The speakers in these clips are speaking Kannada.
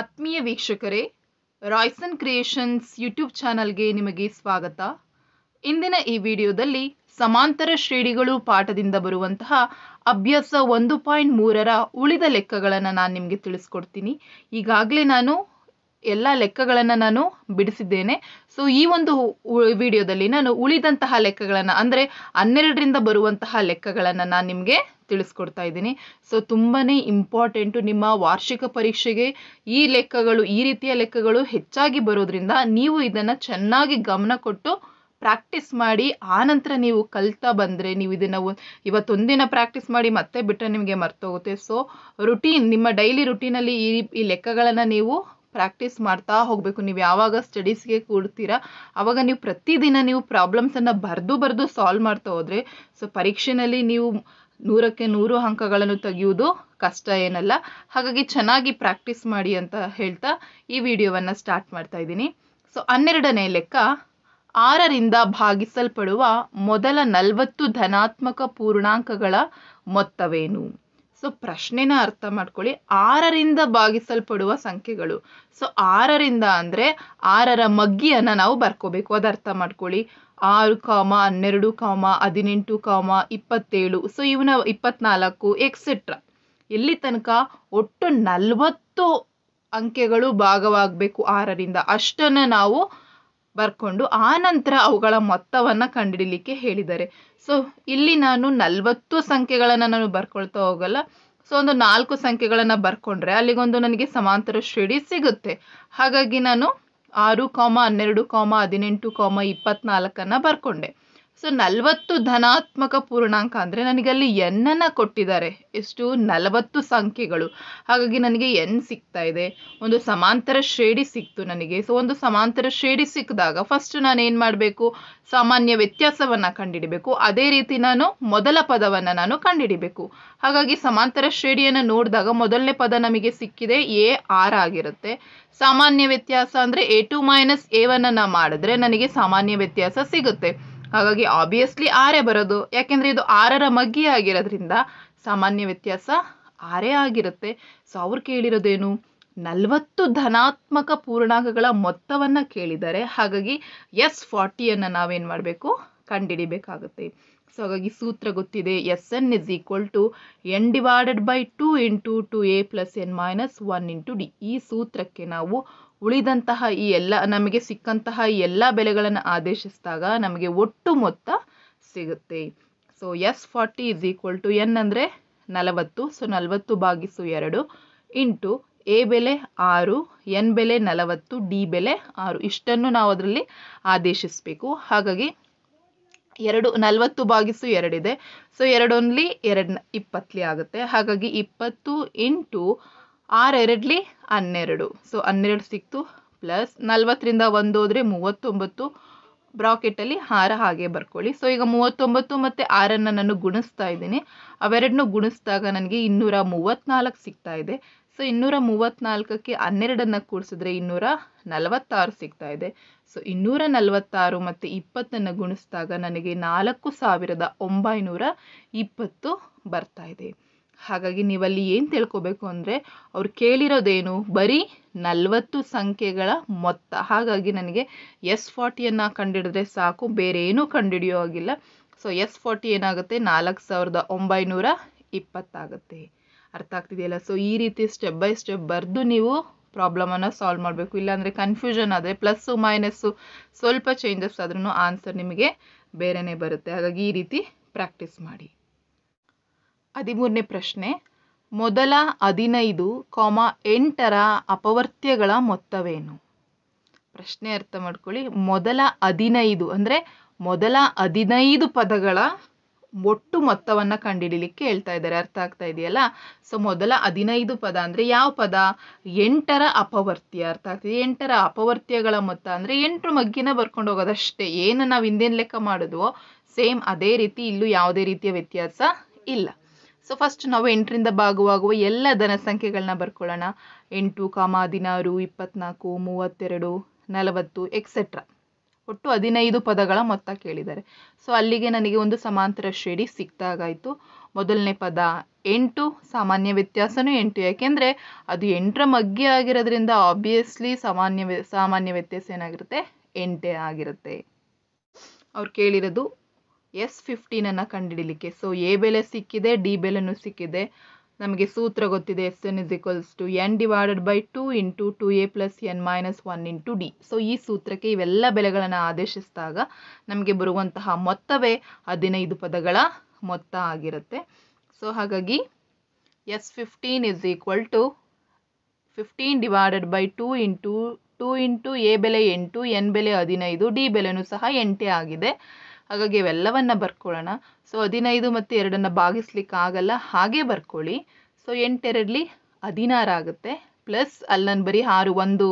ಆತ್ಮೀಯ ವೀಕ್ಷಕರೇ ರಾಯ್ಸನ್ ಕ್ರಿಯೇಷನ್ಸ್ ಯೂಟ್ಯೂಬ್ ಚಾನಲ್ಗೆ ನಿಮಗೆ ಸ್ವಾಗತ ಇಂದಿನ ಈ ವಿಡಿಯೋದಲ್ಲಿ ಸಮಾಂತರ ಶ್ರೇಣಿಗಳು ಪಾಠದಿಂದ ಬರುವಂತಹ ಅಭ್ಯಾಸ ಒಂದು ಪಾಯಿಂಟ್ ಮೂರರ ಉಳಿದ ಲೆಕ್ಕಗಳನ್ನು ನಾನು ನಿಮಗೆ ತಿಳಿಸ್ಕೊಡ್ತೀನಿ ಈಗಾಗಲೇ ನಾನು ಎಲ್ಲ ಲೆಕ್ಕಗಳನ್ನು ನಾನು ಬಿಡಿಸಿದ್ದೇನೆ ಸೊ ಈ ಒಂದು ವಿಡಿಯೋದಲ್ಲಿ ನಾನು ಉಳಿದಂತಹ ಲೆಕ್ಕಗಳನ್ನು ಅಂದರೆ ಹನ್ನೆರಡರಿಂದ ಬರುವಂತಹ ಲೆಕ್ಕಗಳನ್ನು ನಾನು ನಿಮಗೆ ತಿಳಿಸ್ಕೊಡ್ತಾ ಇದ್ದೀನಿ ಸೊ ತುಂಬಾ ಇಂಪಾರ್ಟೆಂಟು ನಿಮ್ಮ ವಾರ್ಷಿಕ ಪರೀಕ್ಷೆಗೆ ಈ ಲೆಕ್ಕಗಳು ಈ ರೀತಿಯ ಲೆಕ್ಕಗಳು ಹೆಚ್ಚಾಗಿ ಬರೋದ್ರಿಂದ ನೀವು ಇದನ್ನು ಚೆನ್ನಾಗಿ ಗಮನ ಕೊಟ್ಟು ಪ್ರಾಕ್ಟೀಸ್ ಮಾಡಿ ಆನಂತರ ನೀವು ಕಲ್ತಾ ಬಂದರೆ ನೀವು ಇದನ್ನು ಇವತ್ತೊಂದಿನ ಪ್ರಾಕ್ಟೀಸ್ ಮಾಡಿ ಮತ್ತೆ ಬಿಟ್ಟರೆ ನಿಮಗೆ ಮರ್ತೋಗುತ್ತೆ ಸೊ ರುಟೀನ್ ನಿಮ್ಮ ಡೈಲಿ ರುಟೀನಲ್ಲಿ ಈ ಈ ಲೆಕ್ಕಗಳನ್ನು ನೀವು ಪ್ರಾಕ್ಟೀಸ್ ಮಾಡ್ತಾ ಹೋಗಬೇಕು ನೀವು ಯಾವಾಗ ಸ್ಟಡೀಸ್ಗೆ ಕೂಡ್ತೀರಾ ಆವಾಗ ನೀವು ಪ್ರತಿದಿನ ನೀವು ಪ್ರಾಬ್ಲಮ್ಸನ್ನು ಬರೆದು ಬರೆದು ಸಾಲ್ವ್ ಮಾಡ್ತಾ ಹೋದರೆ ಸೊ ಪರೀಕ್ಷೆನಲ್ಲಿ ನೀವು ನೂರಕ್ಕೆ ನೂರು ಅಂಕಗಳನ್ನು ತೆಗೆಯುವುದು ಕಷ್ಟ ಏನಲ್ಲ ಹಾಗಾಗಿ ಚೆನ್ನಾಗಿ ಪ್ರಾಕ್ಟೀಸ್ ಮಾಡಿ ಅಂತ ಹೇಳ್ತಾ ಈ ವಿಡಿಯೋವನ್ನು ಸ್ಟಾರ್ಟ್ ಮಾಡ್ತಾ ಇದ್ದೀನಿ ಸೊ ಹನ್ನೆರಡನೇ ಲೆಕ್ಕ ಆರರಿಂದ ಭಾಗಿಸಲ್ಪಡುವ ಮೊದಲ ನಲವತ್ತು ಧನಾತ್ಮಕ ಪೂರ್ಣಾಂಕಗಳ ಮೊತ್ತವೇನು ಸೊ ಪ್ರಶ್ನೆನ ಅರ್ಥ ಮಾಡ್ಕೊಳ್ಳಿ ಆರರಿಂದ ಭಾಗಿಸಲ್ಪಡುವ ಸಂಖ್ಯೆಗಳು ಸೊ ಆರರಿಂದ ಅಂದರೆ ಆರರ ಮಗ್ಗಿಯನ್ನು ನಾವು ಬರ್ಕೋಬೇಕು ಅದು ಅರ್ಥ ಮಾಡ್ಕೊಳ್ಳಿ ಆರು ಕಾಮ ಹನ್ನೆರಡು ಕಾಮ ಹದಿನೆಂಟು ಕಾಮ ಇಪ್ಪತ್ತೇಳು ಸೊ ಇವನ ಇಪ್ಪತ್ನಾಲ್ಕು ಎಕ್ಸೆಟ್ರಾ ಎಲ್ಲಿ ತನಕ ಒಟ್ಟು ನಲವತ್ತು ಅಂಕೆಗಳು ಭಾಗವಾಗಬೇಕು ಆರರಿಂದ ಅಷ್ಟನ್ನು ನಾವು ಬರ್ಕೊಂಡು ಆ ನಂತರ ಅವುಗಳ ಮೊತ್ತವನ್ನು ಕಂಡುಹಿಡಿಲಿಕ್ಕೆ ಹೇಳಿದ್ದಾರೆ ಸೊ ಇಲ್ಲಿ ನಾನು ನಲವತ್ತು ಸಂಖ್ಯೆಗಳನ್ನು ನಾನು ಬರ್ಕೊಳ್ತಾ ಹೋಗಲ್ಲ ಸೊ ಒಂದು ನಾಲ್ಕು ಸಂಖ್ಯೆಗಳನ್ನು ಬರ್ಕೊಂಡ್ರೆ ಅಲ್ಲಿಗೊಂದು ನನಗೆ ಸಮಾಂತರ ಶ್ರೇಣಿ ಸಿಗುತ್ತೆ ಹಾಗಾಗಿ ನಾನು ಆರು ಕಾಮ ಹನ್ನೆರಡು ಕಾಮ ಹದಿನೆಂಟು ಕಾಮ ಇಪ್ಪತ್ನಾಲ್ಕನ್ನು ಬರ್ಕೊಂಡೆ ಸೊ ನಲವತ್ತು ಧನಾತ್ಮಕ ಪೂರ್ಣಾಂಕ ಅಂದರೆ ನನಗಲ್ಲಿ ಎನ್ನನ್ನು ಕೊಟ್ಟಿದ್ದಾರೆ ಎಷ್ಟು ನಲವತ್ತು ಸಂಖ್ಯೆಗಳು ಹಾಗಾಗಿ ನನಗೆ ಎನ್ ಸಿಗ್ತಾ ಇದೆ ಒಂದು ಸಮಾಂತರ ಶ್ರೇಡಿ ಸಿಕ್ತು ನನಗೆ ಸೊ ಒಂದು ಸಮಾಂತರ ಶ್ರೇಡಿ ಸಿಕ್ಕಿದಾಗ ಫಸ್ಟ್ ನಾನು ಏನು ಮಾಡಬೇಕು ಸಾಮಾನ್ಯ ವ್ಯತ್ಯಾಸವನ್ನು ಕಂಡುಹಿಡಬೇಕು ಅದೇ ರೀತಿ ನಾನು ಮೊದಲ ಪದವನ್ನು ನಾನು ಕಂಡುಹಿಡಬೇಕು ಹಾಗಾಗಿ ಸಮಾಂತರ ಶ್ರೇಡಿಯನ್ನು ನೋಡಿದಾಗ ಮೊದಲನೇ ಪದ ನಮಗೆ ಸಿಕ್ಕಿದೆ ಎ ಆರ್ ಆಗಿರುತ್ತೆ ಸಾಮಾನ್ಯ ವ್ಯತ್ಯಾಸ ಅಂದರೆ ಎ ಟು ಮೈನಸ್ ಎವನ್ನು ಮಾಡಿದ್ರೆ ನನಗೆ ಸಾಮಾನ್ಯ ವ್ಯತ್ಯಾಸ ಸಿಗುತ್ತೆ ಹಾಗಾಗಿ ಆಬ್ವಿಯಸ್ಲಿ ಆರೇ ಬರೋದು ಯಾಕೆಂದ್ರೆ ಇದು ಆರರ ಮಗ್ಗಿ ಆಗಿರೋದ್ರಿಂದ ಸಾಮಾನ್ಯ ವ್ಯತ್ಯಾಸ ಆರೇ ಆಗಿರುತ್ತೆ ಸೊ ಅವ್ರು ಕೇಳಿರೋದೇನು ನಲ್ವತ್ತು ಧನಾತ್ಮಕ ಪೂರ್ಣಾಂಕಗಳ ಮೊತ್ತವನ್ನ ಕೇಳಿದ್ದಾರೆ ಹಾಗಾಗಿ ಎಸ್ ಫಾರ್ಟಿಯನ್ನು ನಾವೇನು ಮಾಡಬೇಕು ಕಂಡುಹಿಡಿಬೇಕಾಗುತ್ತೆ ಸೊ ಹಾಗಾಗಿ ಸೂತ್ರ ಗೊತ್ತಿದೆ S N is equal to N divided by two into two A plus N minus one into D ಈ ಸೂತ್ರಕ್ಕೆ ನಾವು ಉಳಿದಂತಹ ಈ ಎಲ್ಲ ನಮಗೆ ಸಿಕ್ಕಂತಹ ಈ ಎಲ್ಲ ಬೆಲೆಗಳನ್ನು ಆದೇಶಿಸಿದಾಗ ನಮಗೆ ಒಟ್ಟು ಮೊತ್ತ ಸಿಗುತ್ತೆ so S forty is equal to N ಅಂದರೆ ನಲವತ್ತು ಸೊ ನಲವತ್ತು ಭಾಗಿಸು ಎರಡು ಇಂಟು ಎ ಬೆಲೆ ಆರು ಎನ್ ಬೆಲೆ ನಲವತ್ತು ಡಿ ಬೆಲೆ ಆರು ಇಷ್ಟನ್ನು ನಾವು ಅದರಲ್ಲಿ ಆದೇಶಿಸಬೇಕು ಹಾಗಾಗಿ ಎರಡು ನಲವತ್ತು ಭಾಗಿಸು ಎರಡಿದೆ ಸೊ ಎರಡೊಂದ್ಲಿ ಎರಡು ಇಪ್ಪತ್ತಲಿ ಆಗುತ್ತೆ ಹಾಗಾಗಿ ಇಪ್ಪತ್ತು ಇಂಟು ಆರು ಎರಡ್ಲಿ ಹನ್ನೆರಡು ಸೊ ಹನ್ನೆರಡು ಸಿಕ್ತು ಪ್ಲಸ್ ನಲ್ವತ್ತರಿಂದ ಒಂದು ಹೋದರೆ ಮೂವತ್ತೊಂಬತ್ತು ಬ್ರಾಕೆಟಲ್ಲಿ ಹಾರ ಹಾಗೆ ಬರ್ಕೊಳ್ಳಿ ಸೊ ಈಗ ಮೂವತ್ತೊಂಬತ್ತು ಮತ್ತು ಆರನ್ನು ನಾನು ಗುಣಿಸ್ತಾ ಇದ್ದೀನಿ ಅವೆರಡನ್ನೂ ಗುಣಿಸಿದಾಗ ನನಗೆ ಇನ್ನೂರ ಮೂವತ್ತ್ನಾಲ್ಕು ಸಿಗ್ತಾ ಇದೆ ಸೊ ಇನ್ನೂರ ಮೂವತ್ತ್ನಾಲ್ಕಕ್ಕೆ ಹನ್ನೆರಡನ್ನು ಕೂಡಿಸಿದ್ರೆ ಇನ್ನೂರ ನಲವತ್ತಾರು ಸಿಗ್ತಾ ಇದೆ ಸೊ ಇನ್ನೂರ ನಲವತ್ತಾರು ಮತ್ತು ಇಪ್ಪತ್ತನ್ನು ಗುಣಿಸಿದಾಗ ನನಗೆ ನಾಲ್ಕು ಸಾವಿರದ ಒಂಬೈನೂರ ಇಪ್ಪತ್ತು ಬರ್ತಾ ಇದೆ ಹಾಗಾಗಿ ನೀವಲ್ಲಿ ಏನು ತಿಳ್ಕೋಬೇಕು ಅಂದರೆ ಅವ್ರು ಕೇಳಿರೋದೇನು ಬರೀ ನಲವತ್ತು ಸಂಖ್ಯೆಗಳ ಮೊತ್ತ ಹಾಗಾಗಿ ನನಗೆ ಎಸ್ ಫಾರ್ಟಿಯನ್ನು ಕಂಡಿಡಿದ್ರೆ ಸಾಕು ಬೇರೆ ಏನೂ ಕಂಡುಹಿಡಿಯೋ ಆಗಿಲ್ಲ ಸೊ ಎಸ್ ಫಾರ್ಟಿ ಏನಾಗುತ್ತೆ ನಾಲ್ಕು ಸಾವಿರದ ಒಂಬೈನೂರ ಇಪ್ಪತ್ತಾಗುತ್ತೆ ಅರ್ಥ ಆಗ್ತಿದೆಯಲ್ಲ ಸೊ ಈ ರೀತಿ ಸ್ಟೆಪ್ ಬೈ ಸ್ಟೆಪ್ ಬರೆದು ನೀವು ಪ್ರಾಬ್ಲಮನ್ನು ಸಾಲ್ವ್ ಮಾಡಬೇಕು ಇಲ್ಲಾಂದರೆ ಕನ್ಫ್ಯೂಷನ್ ಆದರೆ ಪ್ಲಸ್ಸು ಮೈನಸ್ಸು ಸ್ವಲ್ಪ ಚೇಂಜಸ್ ಆದ್ರೂ ಆನ್ಸರ್ ನಿಮಗೆ ಬೇರೆಯೇ ಬರುತ್ತೆ ಹಾಗಾಗಿ ಈ ರೀತಿ ಪ್ರಾಕ್ಟೀಸ್ ಮಾಡಿ ಹದಿಮೂರನೇ ಪ್ರಶ್ನೆ ಮೊದಲ ಹದಿನೈದು ಕಾಮ ಎಂಟರ ಅಪವರ್ತ್ಯಗಳ ಮೊತ್ತವೇನು ಪ್ರಶ್ನೆ ಅರ್ಥ ಮಾಡ್ಕೊಳ್ಳಿ ಮೊದಲ ಹದಿನೈದು ಅಂದರೆ ಮೊದಲ ಹದಿನೈದು ಪದಗಳ ಒಟ್ಟು ಮೊತ್ತವನ್ನು ಕಂಡುಹಿಡಿಲಿಕ್ಕೆ ಹೇಳ್ತಾ ಇದ್ದಾರೆ ಅರ್ಥ ಆಗ್ತಾ ಇದೆಯಲ್ಲ ಸೊ ಮೊದಲ ಹದಿನೈದು ಪದ ಅಂದರೆ ಯಾವ ಪದ ಎಂಟರ ಅಪವರ್ತ್ಯ ಅರ್ಥ ಆಗ್ತಿದೆ ಎಂಟರ ಅಪವರ್ತ್ಯಗಳ ಮೊತ್ತ ಅಂದರೆ ಎಂಟು ಮಗ್ಗಿನ ಬರ್ಕೊಂಡು ಹೋಗೋದಷ್ಟೇ ಏನು ನಾವು ಹಿಂದೇನು ಲೆಕ್ಕ ಮಾಡಿದ್ವೋ ಸೇಮ್ ಅದೇ ರೀತಿ ಇಲ್ಲೂ ಯಾವುದೇ ರೀತಿಯ ವ್ಯತ್ಯಾಸ ಇಲ್ಲ ಸೊ ಫಸ್ಟ್ ನಾವು ಎಂಟರಿಂದ ಭಾಗವಾಗುವ ಎಲ್ಲ ಧನ ಬರ್ಕೊಳ್ಳೋಣ ಎಂಟು ಕಾಮ ಹದಿನಾರು ಇಪ್ಪತ್ನಾಲ್ಕು ಮೂವತ್ತೆರಡು ನಲವತ್ತು ಎಕ್ಸೆಟ್ರಾ ಒಟ್ಟು ಹದಿನೈದು ಪದಗಳ ಮೊತ್ತ ಕೇಳಿದ್ದಾರೆ ಸೊ ಅಲ್ಲಿಗೆ ನನಗೆ ಒಂದು ಸಮಾಂತರ ಶ್ರೇಣಿ ಸಿಕ್ತಾಗಾಯಿತು ಮೊದಲನೇ ಪದ ಎಂಟು ಸಾಮಾನ್ಯ ವ್ಯತ್ಯಾಸನೂ ಎಂಟು ಯಾಕೆಂದರೆ ಅದು ಎಂಟರ ಮಗ್ಗಿ ಆಗಿರೋದ್ರಿಂದ ಆಬ್ವಿಯಸ್ಲಿ ಸಾಮಾನ್ಯ ಸಾಮಾನ್ಯ ವ್ಯತ್ಯಾಸ ಏನಾಗಿರುತ್ತೆ ಎಂಟೇ ಆಗಿರುತ್ತೆ ಅವ್ರು ಕೇಳಿರೋದು ಎಸ್ ಫಿಫ್ಟೀನನ್ನು ಕಂಡುಹಿಡಿಲಿಕ್ಕೆ ಸೊ ಎ ಬೆಲೆ ಸಿಕ್ಕಿದೆ ಡಿ ಬೆಲೆನೂ ಸಿಕ್ಕಿದೆ ನಮಗೆ ಸೂತ್ರ ಗೊತ್ತಿದೆ S N is equals to N divided by two into two A plus N minus one into D so ಈ ಸೂತ್ರಕ್ಕೆ ಇವೆಲ್ಲ ಬೆಲೆಗಳನ್ನು ಆದೇಶಿಸಿದಾಗ ನಮಗೆ ಬರುವಂತಹ ಮೊತ್ತವೇ ಹದಿನೈದು ಪದಗಳ ಮೊತ್ತ ಆಗಿರುತ್ತೆ ಸೊ ಹಾಗಾಗಿ S fifteen is equal to fifteen divided by two into two into A ಬೆಲೆ ಎಂಟು ಎನ್ ಬೆಲೆ ಹದಿನೈದು ಡಿ ಬೆಲೆನೂ ಸಹ ಎಂಟೇ ಆಗಿದೆ ಹಾಗಾಗಿ ಇವೆಲ್ಲವನ್ನು ಬರ್ಕೊಳ್ಳೋಣ ಸೊ ಹದಿನೈದು ಮತ್ತು ಎರಡನ್ನು ಭಾಗಿಸ್ಲಿಕ್ಕೆ ಆಗಲ್ಲ ಹಾಗೆ ಬರ್ಕೊಳ್ಳಿ ಸೊ ಎಂಟೆರಡಲಿ ಹದಿನಾರು ಆಗುತ್ತೆ ಪ್ಲಸ್ ಅಲ್ಲಿ ನಾನು ಬರೀ ಆರು ಒಂದು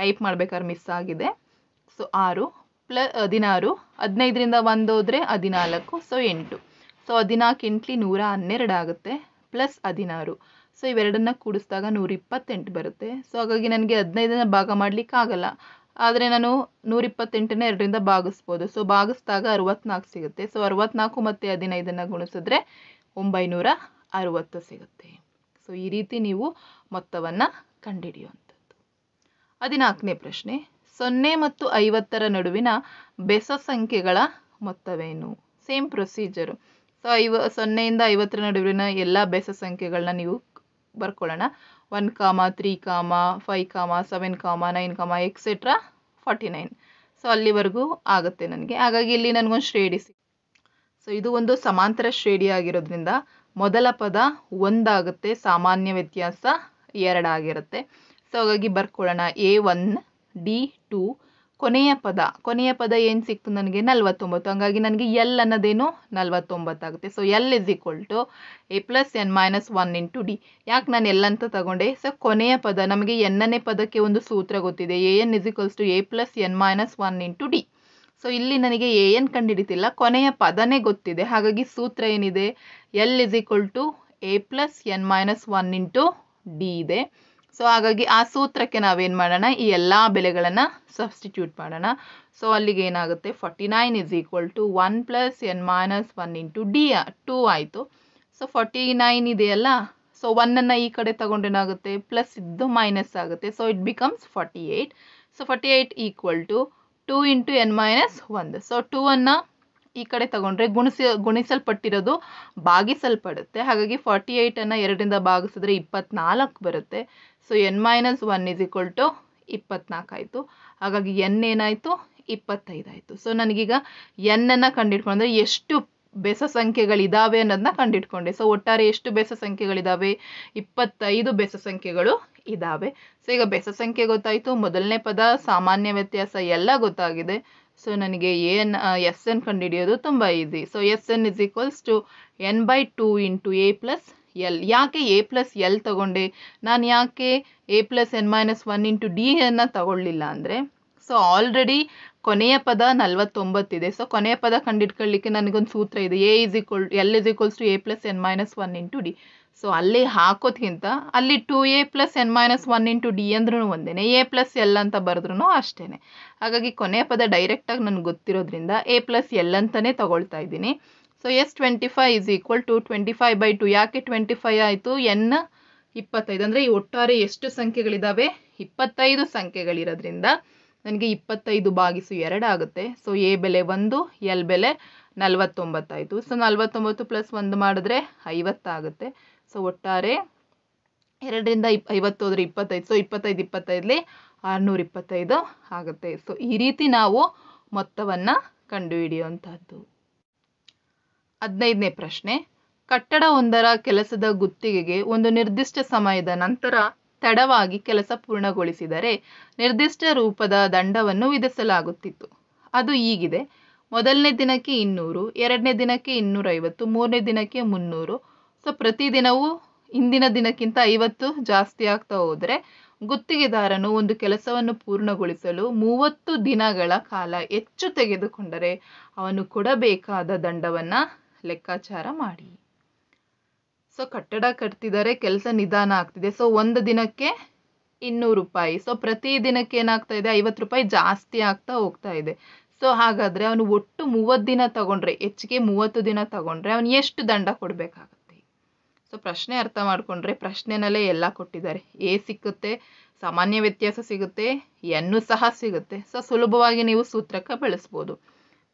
ಟೈಪ್ ಮಾಡ್ಬೇಕಾದ್ರೆ ಮಿಸ್ ಆಗಿದೆ ಸೊ ಆರು ಪ್ಲ ಹದಿನಾರು ಹದಿನೈದರಿಂದ ಒಂದು ಹೋದರೆ ಹದಿನಾಲ್ಕು ಸೊ ಎಂಟು ಸೊ ಹದಿನಾಲ್ಕು ಎಂಟ್ಲಿ ನೂರ ಹನ್ನೆರಡು ಆಗುತ್ತೆ ಪ್ಲಸ್ ಹದಿನಾರು ಸೊ ಇವೆರಡನ್ನು ಕೂಡಿಸಿದಾಗ ನೂರ ಇಪ್ಪತ್ತೆಂಟು ಬರುತ್ತೆ ಸೊ ಹಾಗಾಗಿ ನನಗೆ ಹದಿನೈದನ್ನು ಭಾಗ ಮಾಡಲಿಕ್ಕಾಗಲ್ಲ ಆದರೆ ನಾನು ನೂರಿಪ್ಪತ್ತೆಂಟನ್ನ ಎರಡರಿಂದ ಭಾಗಿಸ್ಬೋದು ಸೊ ಭಾಗಿಸಿದಾಗ ಅರವತ್ನಾಲ್ಕು ಸಿಗುತ್ತೆ ಸೊ ಅರವತ್ನಾಲ್ಕು ಮತ್ತು ಹದಿನೈದನ್ನು ಗುಣಿಸಿದ್ರೆ ಒಂಬೈನೂರ ಅರವತ್ತು ಸಿಗುತ್ತೆ ಸೊ ಈ ರೀತಿ ನೀವು ಮೊತ್ತವನ್ನು ಕಂಡುಹಿಡಿಯುವಂಥದ್ದು ಹದಿನಾಲ್ಕನೇ ಪ್ರಶ್ನೆ ಸೊನ್ನೆ ಮತ್ತು ಐವತ್ತರ ನಡುವಿನ ಬೆಸ ಸಂಖ್ಯೆಗಳ ಮೊತ್ತವೇನು ಸೇಮ್ ಪ್ರೊಸೀಜರು ಸೊ ಐವ ಸೊನ್ನೆಯಿಂದ ಐವತ್ತರ ನಡುವಿನ ಎಲ್ಲ ಬೆಸ ಸಂಖ್ಯೆಗಳನ್ನ ನೀವು ಬರ್ಕೊಳ್ಳೋಣ one comma three comma five comma seven comma nine comma etcetera forty nine so ಅಲ್ಲಿವರೆಗೂ ಆಗುತ್ತೆ ನನಗೆ ಹಾಗಾಗಿ ಇಲ್ಲಿ ನನಗೊಂದು ಶ್ರೇಣಿ ಸಿ ಸೊ ಇದು ಒಂದು ಸಮಾಂತರ ಶ್ರೇಣಿ ಆಗಿರೋದ್ರಿಂದ ಮೊದಲ ಪದ ಒಂದಾಗುತ್ತೆ ಸಾಮಾನ್ಯ ವ್ಯತ್ಯಾಸ ಎರಡಾಗಿರುತ್ತೆ ಸೊ ಹಾಗಾಗಿ ಬರ್ಕೊಳ್ಳೋಣ ಎ ಒನ್ ಡಿ ಟೂ ಕೊನೆಯ ಪದ ಕೊನೆಯ ಪದ ಏನು ಸಿಕ್ತು ನನಗೆ ನಲ್ವತ್ತೊಂಬತ್ತು ಹಂಗಾಗಿ ನನಗೆ ಎಲ್ ಅನ್ನೋದೇನು ನಲ್ವತ್ತೊಂಬತ್ತಾಗುತ್ತೆ so L is equal to A plus N minus one into D ಯಾಕೆ ನಾನು ಎಲ್ ಅಂತ ತಗೊಂಡೆ ಸೊ ಕೊನೆಯ ಪದ ನಮಗೆ ಎನ್ನನೇ ಪದಕ್ಕೆ ಒಂದು ಸೂತ್ರ ಗೊತ್ತಿದೆ A N is equals to A plus N minus one into D so ಇಲ್ಲಿ ನನಗೆ ಎ ಎನ್ ಕಂಡುಹಿಡಿತಿಲ್ಲ ಕೊನೆಯ ಪದನೇ ಗೊತ್ತಿದೆ ಹಾಗಾಗಿ ಸೂತ್ರ ಏನಿದೆ L is equal to A plus N minus one into D ಇದೆ ಸೊ ಹಾಗಾಗಿ ಆ ಸೂತ್ರಕ್ಕೆ ನಾವೇನು ಮಾಡೋಣ ಈ ಎಲ್ಲ ಬೆಲೆಗಳನ್ನು ಸಬ್ಸ್ಟಿಟ್ಯೂಟ್ ಮಾಡೋಣ ಸೊ ಅಲ್ಲಿಗೆ ಏನಾಗುತ್ತೆ forty nine is equal to one plus N minus one into D two ಆಯಿತು ಸೊ ಫಾರ್ಟಿ ನೈನ್ ಇದೆಯಲ್ಲ ಸೊ ಒನ್ನನ್ನು ಈ ಕಡೆ ತಗೊಂಡೇನಾಗುತ್ತೆ ಪ್ಲಸ್ ಇದ್ದು ಮೈನಸ್ ಆಗುತ್ತೆ so it becomes forty eight so forty eight equal to two into N minus ಒಂದು ಸೊ ಟೂ ಅನ್ನು ಈ ಕಡೆ ತಗೊಂಡ್ರೆ ಗುಣಿಸಿ ಗುಣಿಸಲ್ಪಟ್ಟಿರೋದು ಭಾಗಿಸಲ್ಪಡುತ್ತೆ ಹಾಗಾಗಿ ಫಾರ್ಟಿ ಏಯ್ಟನ್ನು ಎರಡರಿಂದ ಭಾಗಿಸಿದ್ರೆ ಇಪ್ಪತ್ನಾಲ್ಕು ಬರುತ್ತೆ so N minus one is equal to ಇಪ್ಪತ್ನಾಲ್ಕಾಯಿತು ಹಾಗಾಗಿ ಎನ್ ಏನಾಯಿತು ಇಪ್ಪತ್ತೈದಾಯಿತು ಸೊ ನನಗೀಗ ಎನ್ನನ್ನು ಕಂಡಿಡ್ಕೊಂಡ್ರೆ ಎಷ್ಟು ಬೆಸ ಸಂಖ್ಯೆಗಳಿದ್ದಾವೆ ಅನ್ನೋದನ್ನ ಕಂಡಿಡ್ಕೊಂಡೆ ಸೊ ಒಟ್ಟಾರೆ ಎಷ್ಟು ಬೆಸ ಸಂಖ್ಯೆಗಳಿದ್ದಾವೆ ಇಪ್ಪತ್ತೈದು ಬೆಸ ಸಂಖ್ಯೆಗಳು ಇದ್ದಾವೆ ಸೊ ಈಗ ಬೆಸ ಸಂಖ್ಯೆ ಗೊತ್ತಾಯಿತು ಮೊದಲನೇ ಪದ ಸಾಮಾನ್ಯ ವ್ಯತ್ಯಾಸ ಎಲ್ಲ ಗೊತ್ತಾಗಿದೆ ಸೊ ನನಗೆ ಎನ್ ಎಸ್ ಎನ್ ಕಂಡುಹಿಡಿಯೋದು ತುಂಬ easy so S N is equals to N by two into A plus L ಯಾಕೆ ಎ ಪ್ಲಸ್ ಎಲ್ ತಗೊಂಡೆ ನಾನು ಯಾಕೆ A plus N minus one into D ಅನ್ನು ತಗೊಳ್ಳಿಲ್ಲ ಅಂದರೆ ಸೊ ಆಲ್ರೆಡಿ ಕೊನೆಯ ಪದ ನಲ್ವತ್ತೊಂಬತ್ತಿದೆ ಸೊ ಕೊನೆಯ ಪದ ಕಂಡಿಡ್ಕೊಳ್ಳಿಕ್ಕೆ ನನಗೊಂದು ಸೂತ್ರ ಇದೆ A is equal L is equals to A plus N minus one into D so ಅಲ್ಲಿ ಹಾಕೋದ್ಕಿಂತ ಅಲ್ಲಿ two A plus N minus one into D ಅಂದ್ರೂ ಒಂದೇ ಎ ಪ್ಲಸ್ ಎಲ್ ಅಂತ ಬರೆದ್ರೂ ಅಷ್ಟೇ ಹಾಗಾಗಿ ಕೊನೆಯ ಪದ ಡೈರೆಕ್ಟಾಗಿ ನನಗೆ ಗೊತ್ತಿರೋದ್ರಿಂದ ಎ ಪ್ಲಸ್ ಎಲ್ ಅಂತಲೇ ತೊಗೊಳ್ತಾ ಇದ್ದೀನಿ so S twenty five is equal to twenty five by two ಯಾಕೆ ಟ್ವೆಂಟಿ ಫೈವ್ ಆಯಿತು ಎನ್ ಇಪ್ಪತ್ತೈದು ಅಂದರೆ ಈ ಒಟ್ಟಾರೆ ಎಷ್ಟು ಸಂಖ್ಯೆಗಳಿದ್ದಾವೆ ಇಪ್ಪತ್ತೈದು ಸಂಖ್ಯೆಗಳಿರೋದ್ರಿಂದ ನನಗೆ ಇಪ್ಪತ್ತೈದು ಭಾಗಿಸು ಎರಡು ಆಗುತ್ತೆ ಸೊ ಎ ಬೆಲೆ ಒಂದು ಎಲ್ ಬೆಲೆ ನಲವತ್ತೊಂಬತ್ತಾಯಿತು ಸೊ ನಲವತ್ತೊಂಬತ್ತು ಪ್ಲಸ್ ಒಂದು ಮಾಡಿದ್ರೆ ಐವತ್ತಾಗುತ್ತೆ ಸೊ ಒಟ್ಟಾರೆ ಎರಡರಿಂದ ಇಪ್ ಐವತ್ತು ಹೋದರೆ ಇಪ್ಪತ್ತೈದು ಸೊ ಇಪ್ಪತ್ತೈದು ಇಪ್ಪತ್ತೈದಲ್ಲಿ ಆರುನೂರ ಇಪ್ಪತ್ತೈದು ಆಗುತ್ತೆ ಸೊ ಈ ರೀತಿ ನಾವು ಮೊತ್ತವನ್ನು ಕಂಡುಹಿಡಿಯುವಂಥದ್ದು ಹದಿನೈದನೇ ಪ್ರಶ್ನೆ ಒಂದರ ಕೆಲಸದ ಗುತ್ತಿಗೆಗೆ ಒಂದು ನಿರ್ದಿಷ್ಟ ಸಮಯದ ನಂತರ ತಡವಾಗಿ ಕೆಲಸ ಪೂರ್ಣಗೊಳಿಸಿದರೆ ನಿರ್ದಿಷ್ಟ ರೂಪದ ದಂಡವನ್ನು ವಿಧಿಸಲಾಗುತ್ತಿತ್ತು ಅದು ಈಗಿದೆ ಮೊದಲನೇ ದಿನಕ್ಕೆ ಇನ್ನೂರು ಎರಡನೇ ದಿನಕ್ಕೆ ಇನ್ನೂರೈವತ್ತು ಮೂರನೇ ದಿನಕ್ಕೆ ಮುನ್ನೂರು ಸೊ ಪ್ರತಿದಿನವೂ ಇಂದಿನ ದಿನಕ್ಕಿಂತ ಐವತ್ತು ಜಾಸ್ತಿ ಆಗ್ತಾ ಹೋದರೆ ಗುತ್ತಿಗೆದಾರನು ಒಂದು ಕೆಲಸವನ್ನು ಪೂರ್ಣಗೊಳಿಸಲು ಮೂವತ್ತು ದಿನಗಳ ಕಾಲ ಹೆಚ್ಚು ತೆಗೆದುಕೊಂಡರೆ ಅವನು ಕೊಡಬೇಕಾದ ದಂಡವನ್ನು ಲೆಕ್ಕಾಚಾರ ಮಾಡಿ ಸೊ ಕಟ್ಟಡ ಕಟ್ತಿದ್ದಾರೆ ಕೆಲಸ ನಿಧಾನ ಆಗ್ತಿದೆ ಸೊ ಒಂದು ದಿನಕ್ಕೆ ಇನ್ನೂರು ರೂಪಾಯಿ ಸೊ ಪ್ರತಿ ದಿನಕ್ಕೆ ಏನಾಗ್ತಾ ಇದೆ ಐವತ್ತು ರೂಪಾಯಿ ಜಾಸ್ತಿ ಆಗ್ತಾ ಹೋಗ್ತಾ ಇದೆ ಸೊ ಹಾಗಾದರೆ ಅವನು ಒಟ್ಟು ಮೂವತ್ತು ದಿನ ತಗೊಂಡ್ರೆ ಹೆಚ್ಚಿಗೆ ಮೂವತ್ತು ದಿನ ತಗೊಂಡ್ರೆ ಅವನು ಎಷ್ಟು ದಂಡ ಕೊಡಬೇಕಾಗುತ್ತೆ ಸೊ ಪ್ರಶ್ನೆ ಅರ್ಥ ಮಾಡಿಕೊಂಡ್ರೆ ಪ್ರಶ್ನೆನಲ್ಲೇ ಎಲ್ಲ ಕೊಟ್ಟಿದ್ದಾರೆ ಎ ಸಿಕ್ಕುತ್ತೆ ಸಾಮಾನ್ಯ ವ್ಯತ್ಯಾಸ ಸಿಗುತ್ತೆ ಎನ್ನು ಸಹ ಸಿಗುತ್ತೆ ಸೊ ಸುಲಭವಾಗಿ ನೀವು ಸೂತ್ರಕ್ಕೆ ಬಳಸ್ಬೋದು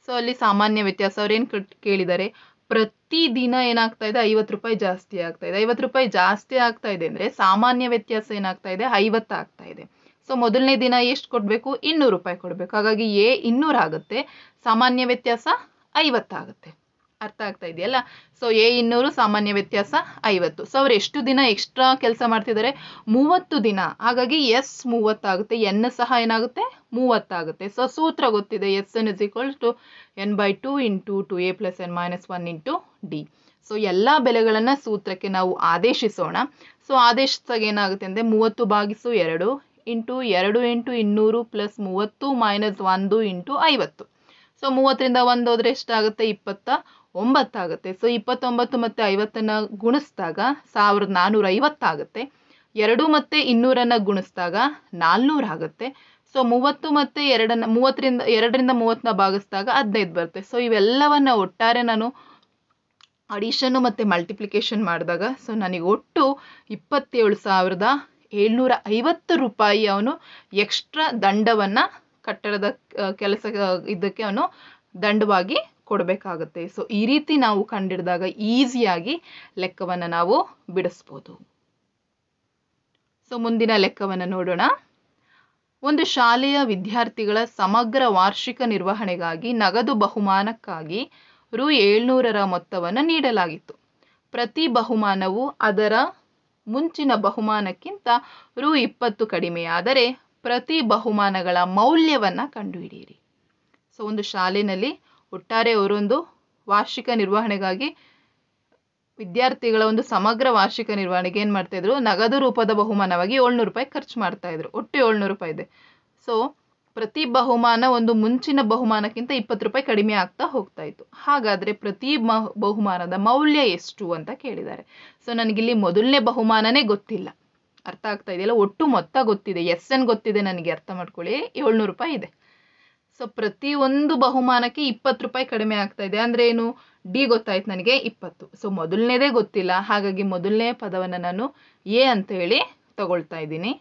ಸೊ ಅಲ್ಲಿ ಸಾಮಾನ್ಯ ವ್ಯತ್ಯಾಸ ಅವ್ರೇನು ಕೇಳಿದ್ದಾರೆ ಪ್ರತಿದಿನ ಏನಾಗ್ತಾ ಇದೆ ಐವತ್ತು ರೂಪಾಯಿ ಜಾಸ್ತಿ ಆಗ್ತಾ ಇದೆ ಐವತ್ತು ರೂಪಾಯಿ ಜಾಸ್ತಿ ಆಗ್ತಾ ಇದೆ ಅಂದರೆ ಸಾಮಾನ್ಯ ವ್ಯತ್ಯಾಸ ಏನಾಗ್ತಾ ಇದೆ ಐವತ್ತು ಆಗ್ತಾ ಇದೆ ಸೊ ಮೊದಲನೇ ದಿನ ಎಷ್ಟು ಕೊಡಬೇಕು ಇನ್ನೂರು ರೂಪಾಯಿ ಕೊಡಬೇಕು ಹಾಗಾಗಿ ಎ ಇನ್ನೂರು ಆಗುತ್ತೆ ಸಾಮಾನ್ಯ ವ್ಯತ್ಯಾಸ ಐವತ್ತಾಗುತ್ತೆ ಅರ್ಥ ಆಗ್ತಾ ಇದೆಯಲ್ಲ ಸೊ ಎ ಇನ್ನೂರು ಸಾಮಾನ್ಯ ವ್ಯತ್ಯಾಸ ಐವತ್ತು ಸೊ ಅವ್ರು ಎಷ್ಟು ದಿನ ಎಕ್ಸ್ಟ್ರಾ ಕೆಲಸ ಮಾಡ್ತಿದ್ದಾರೆ ಮೂವತ್ತು ದಿನ ಹಾಗಾಗಿ ಎಸ್ ಮೂವತ್ತಾಗುತ್ತೆ ಎನ್ ಸಹ ಏನಾಗುತ್ತೆ ಮೂವತ್ತಾಗುತ್ತೆ ಸೊ ಸೂತ್ರ ಗೊತ್ತಿದೆ S N is equal to N by two into two A plus N minus one into D so ಎಲ್ಲ ಬೆಲೆಗಳನ್ನು ಸೂತ್ರಕ್ಕೆ ನಾವು ಆದೇಶಿಸೋಣ ಸೊ ಆದೇಶದಾಗ ಏನಾಗುತ್ತೆ ಅಂದರೆ ಮೂವತ್ತು ಬಾಗಿಸು ಎರಡು ಇಂಟು ಎರಡು ಇಂಟು ಇನ್ನೂರು ಪ್ಲಸ್ ಮೂವತ್ತು ಮೈನಸ್ ಒಂದು ಇಂಟು ಐವತ್ತು ಸೊ ಮೂವತ್ತರಿಂದ ಒಂದು ಹೋದರೆ ಎಷ್ಟಾಗುತ್ತೆ ಇಪ್ಪತ್ತ ಒಂಬತ್ತಾಗುತ್ತೆ ಸೊ ಇಪ್ಪತ್ತೊಂಬತ್ತು ಮತ್ತು ಐವತ್ತನ್ನು ಗುಣಿಸ್ದಾಗ ಸಾವಿರದ ನಾನ್ನೂರ ಐವತ್ತಾಗುತ್ತೆ ಎರಡು ಮತ್ತು ಇನ್ನೂರನ್ನು ಗುಣಿಸಿದಾಗ ನಾಲ್ನೂರಾಗುತ್ತೆ ಸೊ ಮೂವತ್ತು ಮತ್ತು ಎರಡನ್ನ ಮೂವತ್ತರಿಂದ ಎರಡರಿಂದ ಮೂವತ್ತನ್ನ ಭಾಗಿಸಿದಾಗ ಹದಿನೈದು ಬರುತ್ತೆ ಸೊ ಇವೆಲ್ಲವನ್ನು ಒಟ್ಟಾರೆ ನಾನು ಅಡಿಷನ್ನು ಮತ್ತು ಮಲ್ಟಿಪ್ಲಿಕೇಶನ್ ಮಾಡಿದಾಗ ಸೊ ನನಗೆ ಒಟ್ಟು ಇಪ್ಪತ್ತೇಳು ಸಾವಿರದ ಏಳ್ನೂರ ಐವತ್ತು ರೂಪಾಯಿ ಅವನು ಎಕ್ಸ್ಟ್ರಾ ದಂಡವನ್ನು ಕಟ್ಟಡದ ಕೆಲಸ ಇದಕ್ಕೆ ಅವನು ದಂಡವಾಗಿ ಕೊಡಬೇಕಾಗತ್ತೆ ಸೊ ಈ ರೀತಿ ನಾವು ಕಂಡಿಡಿದಾಗ ಈಸಿಯಾಗಿ ಲೆಕ್ಕವನ್ನು ನಾವು ಬಿಡಿಸ್ಬೋದು ಸೊ ಮುಂದಿನ ಲೆಕ್ಕವನ್ನು ನೋಡೋಣ ಒಂದು ಶಾಲೆಯ ವಿದ್ಯಾರ್ಥಿಗಳ ಸಮಗ್ರ ವಾರ್ಷಿಕ ನಿರ್ವಹಣೆಗಾಗಿ ನಗದು ಬಹುಮಾನಕ್ಕಾಗಿ ರು ಏಳ್ನೂರರ ಮೊತ್ತವನ್ನು ನೀಡಲಾಗಿತ್ತು ಪ್ರತಿ ಬಹುಮಾನವು ಅದರ ಮುಂಚಿನ ಬಹುಮಾನಕ್ಕಿಂತ ರು ಇಪ್ಪತ್ತು ಕಡಿಮೆಯಾದರೆ ಪ್ರತಿ ಬಹುಮಾನಗಳ ಮೌಲ್ಯವನ್ನು ಕಂಡುಹಿಡಿಯಿರಿ ಸೊ ಒಂದು ಶಾಲೆಯಲ್ಲಿ ಒಟ್ಟಾರೆ ಅವರೊಂದು ವಾರ್ಷಿಕ ನಿರ್ವಹಣೆಗಾಗಿ ವಿದ್ಯಾರ್ಥಿಗಳ ಒಂದು ಸಮಗ್ರ ವಾರ್ಷಿಕ ನಿರ್ವಹಣೆಗೆ ಏನು ಮಾಡ್ತಾಯಿದ್ರು ನಗದು ರೂಪದ ಬಹುಮಾನವಾಗಿ ಏಳ್ನೂರು ರೂಪಾಯಿ ಖರ್ಚು ಮಾಡ್ತಾಯಿದ್ರು ಒಟ್ಟು ಏಳ್ನೂರು ರೂಪಾಯಿ ಇದೆ ಸೊ ಪ್ರತಿ ಬಹುಮಾನ ಒಂದು ಮುಂಚಿನ ಬಹುಮಾನಕ್ಕಿಂತ ಇಪ್ಪತ್ತು ರೂಪಾಯಿ ಕಡಿಮೆ ಆಗ್ತಾ ಹೋಗ್ತಾ ಇತ್ತು ಹಾಗಾದರೆ ಪ್ರತಿ ಬಹುಮಾನದ ಮೌಲ್ಯ ಎಷ್ಟು ಅಂತ ಕೇಳಿದ್ದಾರೆ ಸೊ ನನಗಿಲ್ಲಿ ಮೊದಲನೇ ಬಹುಮಾನನೇ ಗೊತ್ತಿಲ್ಲ ಅರ್ಥ ಆಗ್ತಾ ಇದೆಯಲ್ಲ ಒಟ್ಟು ಮೊತ್ತ ಗೊತ್ತಿದೆ ಎಸ್ ಎನ್ ಗೊತ್ತಿದೆ ನನಗೆ ಅರ್ಥ ಮಾಡ್ಕೊಳ್ಳಿ ಏಳ್ನೂರು ರೂಪಾಯಿ ಇದೆ ಸೊ ಒಂದು ಬಹುಮಾನಕ್ಕೆ ಇಪ್ಪತ್ತು ರೂಪಾಯಿ ಕಡಿಮೆ ಆಗ್ತಾ ಇದೆ ಅಂದರೆ ಏನು ಡಿ ಗೊತ್ತಾಯ್ತು ನನಗೆ ಇಪ್ಪತ್ತು ಸೊ ಮೊದಲನೇದೇ ಗೊತ್ತಿಲ್ಲ ಹಾಗಾಗಿ ಮೊದಲನೇ ಪದವನ್ನು ನಾನು ಎ ಅಂತ ಹೇಳಿ ತಗೊಳ್ತಾ ಇದ್ದೀನಿ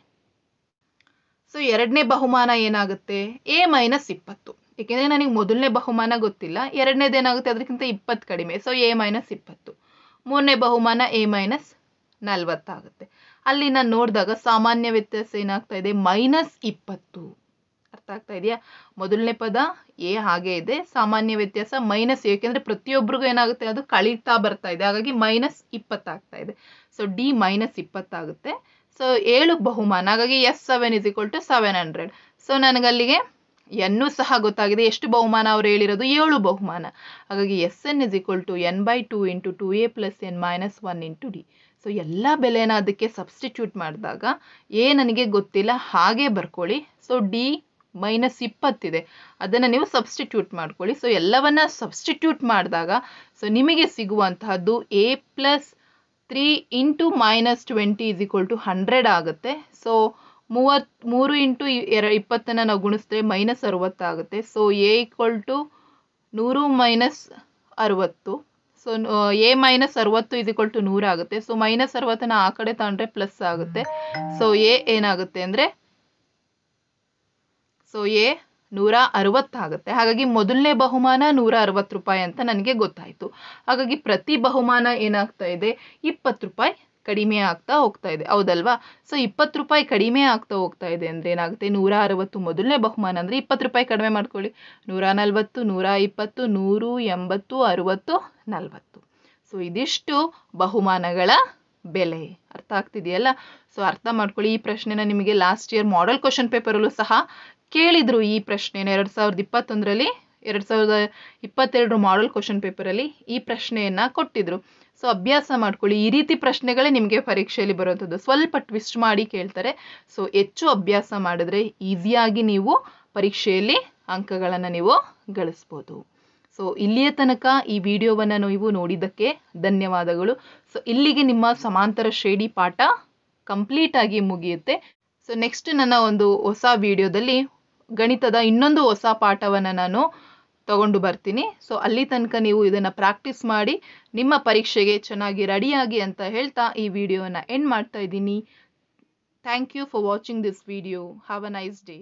ಸೊ ಎರಡನೇ ಬಹುಮಾನ ಏನಾಗುತ್ತೆ ಎ ಮೈನಸ್ ಇಪ್ಪತ್ತು ಏಕೆಂದ್ರೆ ನನಗೆ ಮೊದಲನೇ ಬಹುಮಾನ ಗೊತ್ತಿಲ್ಲ ಎರಡನೇದು ಏನಾಗುತ್ತೆ ಅದಕ್ಕಿಂತ ಇಪ್ಪತ್ತು ಕಡಿಮೆ ಸೊ ಎ ಮೈನಸ್ ಇಪ್ಪತ್ತು ಮೂರನೇ ಬಹುಮಾನ ಎ ಮೈನಸ್ ನಲ್ವತ್ತಾಗುತ್ತೆ ಅಲ್ಲಿ ನಾನು ನೋಡಿದಾಗ ಸಾಮಾನ್ಯ ವ್ಯತ್ಯಾಸ ಏನಾಗ್ತಾ ಇದೆ ಮೈನಸ್ ಇಪ್ಪತ್ತು ಅರ್ಥ ಆಗ್ತಾ ಇದೆಯಾ ಮೊದಲನೇ ಪದ ಎ ಹಾಗೆ ಇದೆ ಸಾಮಾನ್ಯ ವ್ಯತ್ಯಾಸ ಮೈನಸ್ ಏಕೆಂದ್ರೆ ಪ್ರತಿಯೊಬ್ಬರಿಗೂ ಏನಾಗುತ್ತೆ ಅದು ಕಳೀತಾ ಬರ್ತಾ ಇದೆ ಹಾಗಾಗಿ ಮೈನಸ್ ಇಪ್ಪತ್ತಾಗ್ತಾ ಇದೆ ಸೊ ಡಿ ಮೈನಸ್ ಇಪ್ಪತ್ತಾಗುತ್ತೆ ಸೊ ಏಳು ಬಹುಮಾನ ಹಾಗಾಗಿ S seven is equal to seven hundred so ನನಗಲ್ಲಿಗೆ ಎನ್ನು ಸಹ ಗೊತ್ತಾಗಿದೆ ಎಷ್ಟು ಬಹುಮಾನ ಅವ್ರು ಹೇಳಿರೋದು ಏಳು ಬಹುಮಾನ ಹಾಗಾಗಿ S N is equal to N by two into two A plus N minus one into D so ಎಲ್ಲ ಬೆಲೆನ ಅದಕ್ಕೆ ಸಬ್ಸ್ಟಿಟ್ಯೂಟ್ ಮಾಡಿದಾಗ ಎ ನನಗೆ ಗೊತ್ತಿಲ್ಲ ಹಾಗೆ ಬರ್ಕೊಳ್ಳಿ ಸೊ ಡಿ ಮೈನಸ್ ಇಪ್ಪತ್ತಿದೆ ಅದನ್ನು ನೀವು ಸಬ್ಸ್ಟಿಟ್ಯೂಟ್ ಮಾಡ್ಕೊಳ್ಳಿ ಸೊ ಎಲ್ಲವನ್ನ ಸಬ್ಸ್ಟಿಟ್ಯೂಟ್ ಮಾಡಿದಾಗ ಸೊ ನಿಮಗೆ ಸಿಗುವಂತಹದ್ದು A plus three into minus twenty is equal to hundred ಆಗುತ್ತೆ ಸೊ ಮೂವತ್ ಮೂರು ಇಂಟು ಎರ ಇಪ್ಪತ್ತನ್ನು ನಾವು ಗುಣಿಸಿದ್ರೆ ಮೈನಸ್ ಅರುವತ್ತಾಗುತ್ತೆ ಸೊ ಎ ಈಕ್ವಲ್ ಟು ನೂರು ಮೈನಸ್ ಅರುವತ್ತು ಸೊ ಎ ಮೈನಸ್ ಅರುವತ್ತು ಇಸ್ ಈಕ್ವಲ್ ಟು ನೂರಾಗುತ್ತೆ ಸೊ ಮೈನಸ್ ಅರುವತ್ತನ್ನು ಆ ಕಡೆ ತಗೊಂಡ್ರೆ ಪ್ಲಸ್ ಆಗುತ್ತೆ ಸೊ ಎ ಏನಾಗುತ್ತೆ ಅಂದರೆ ಸೊ ಎ ನೂರ ಅರವತ್ತಾಗುತ್ತೆ ಹಾಗಾಗಿ ಮೊದಲನೇ ಬಹುಮಾನ ನೂರ ಅರವತ್ತು ರೂಪಾಯಿ ಅಂತ ನನಗೆ ಗೊತ್ತಾಯಿತು ಹಾಗಾಗಿ ಪ್ರತಿ ಬಹುಮಾನ ಏನಾಗ್ತಾ ಇದೆ ಇಪ್ಪತ್ತು ರೂಪಾಯಿ ಕಡಿಮೆ ಆಗ್ತಾ ಹೋಗ್ತಾ ಇದೆ ಹೌದಲ್ವಾ ಸೊ ಇಪ್ಪತ್ತು ರೂಪಾಯಿ ಕಡಿಮೆ ಆಗ್ತಾ ಹೋಗ್ತಾ ಇದೆ ಅಂದರೆ ಏನಾಗುತ್ತೆ ನೂರ ಅರವತ್ತು ಮೊದಲನೇ ಬಹುಮಾನ ಅಂದರೆ ಇಪ್ಪತ್ತು ರೂಪಾಯಿ ಕಡಿಮೆ ಮಾಡ್ಕೊಳ್ಳಿ ನೂರ ನಲವತ್ತು ನೂರ ಇಪ್ಪತ್ತು ನೂರು ಎಂಬತ್ತು ಅರುವತ್ತು ನಲವತ್ತು ಸೊ ಇದಿಷ್ಟು ಬಹುಮಾನಗಳ ಬೆಲೆ ಅರ್ಥ ಆಗ್ತಿದೆಯಲ್ಲ ಸೊ ಅರ್ಥ ಮಾಡ್ಕೊಳ್ಳಿ ಈ ಪ್ರಶ್ನೆನ ನಿಮಗೆ ಲಾಸ್ಟ್ ಇಯರ್ ಮಾಡೆಲ್ ಕ್ವಶನ್ ಪೇಪರಲ್ಲೂ ಸಹ ಕೇಳಿದ್ರು ಈ ಪ್ರಶ್ನೆಯನ್ನು ಎರಡು ಸಾವಿರದ ಇಪ್ಪತ್ತೊಂದರಲ್ಲಿ ಎರಡು ಸಾವಿರದ ಇಪ್ಪತ್ತೆರಡು ಮಾಡಲ್ ಕ್ವಶನ್ ಪೇಪರಲ್ಲಿ ಈ ಪ್ರಶ್ನೆಯನ್ನು ಕೊಟ್ಟಿದ್ರು ಸೊ ಅಭ್ಯಾಸ ಮಾಡ್ಕೊಳ್ಳಿ ಈ ರೀತಿ ಪ್ರಶ್ನೆಗಳೇ ನಿಮಗೆ ಪರೀಕ್ಷೆಯಲ್ಲಿ ಬರುವಂಥದ್ದು ಸ್ವಲ್ಪ ಟ್ವಿಸ್ಟ್ ಮಾಡಿ ಕೇಳ್ತಾರೆ ಸೊ ಹೆಚ್ಚು ಅಭ್ಯಾಸ ಮಾಡಿದ್ರೆ ಈಸಿಯಾಗಿ ನೀವು ಪರೀಕ್ಷೆಯಲ್ಲಿ ಅಂಕಗಳನ್ನು ನೀವು ಗಳಿಸ್ಬೋದು ಸೊ ಇಲ್ಲಿಯ ತನಕ ಈ ವಿಡಿಯೋವನ್ನು ನೀವು ನೋಡಿದ್ದಕ್ಕೆ ಧನ್ಯವಾದಗಳು ಸೊ ಇಲ್ಲಿಗೆ ನಿಮ್ಮ ಸಮಾಂತರ ಶ್ರೇಣಿ ಪಾಠ ಕಂಪ್ಲೀಟ್ ಆಗಿ ಮುಗಿಯುತ್ತೆ ಸೊ ನೆಕ್ಸ್ಟ್ ನನ್ನ ಒಂದು ಹೊಸ ವಿಡಿಯೋದಲ್ಲಿ ಗಣಿತದ ಇನ್ನೊಂದು ಹೊಸ ಪಾಠವನ್ನು ನಾನು ತಗೊಂಡು ಬರ್ತೀನಿ ಸೊ ಅಲ್ಲಿ ತನಕ ನೀವು ಇದನ್ನು ಪ್ರಾಕ್ಟೀಸ್ ಮಾಡಿ ನಿಮ್ಮ ಪರೀಕ್ಷೆಗೆ ಚೆನ್ನಾಗಿ ರೆಡಿಯಾಗಿ ಅಂತ ಹೇಳ್ತಾ ಈ ವಿಡಿಯೋನ ಎಂಡ್ ಮಾಡ್ತಾ ಇದ್ದೀನಿ thank you for watching this video have a nice day